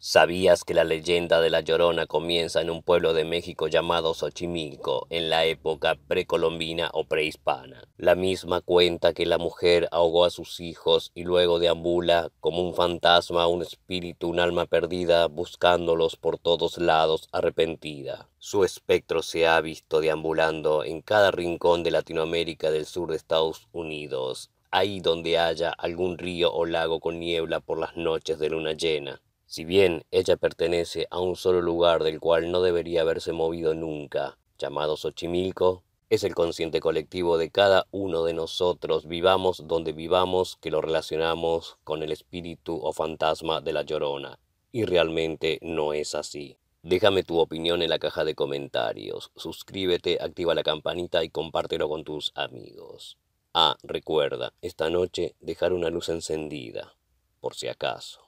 ¿Sabías que la leyenda de la Llorona comienza en un pueblo de México llamado Xochimilco, en la época precolombina o prehispana? La misma cuenta que la mujer ahogó a sus hijos y luego deambula como un fantasma, un espíritu, un alma perdida, buscándolos por todos lados arrepentida. Su espectro se ha visto deambulando en cada rincón de Latinoamérica del sur de Estados Unidos, ahí donde haya algún río o lago con niebla por las noches de luna llena si bien ella pertenece a un solo lugar del cual no debería haberse movido nunca, llamado Xochimilco, es el consciente colectivo de cada uno de nosotros, vivamos donde vivamos, que lo relacionamos con el espíritu o fantasma de la llorona. Y realmente no es así. Déjame tu opinión en la caja de comentarios, suscríbete, activa la campanita y compártelo con tus amigos. Ah, recuerda, esta noche dejar una luz encendida, por si acaso.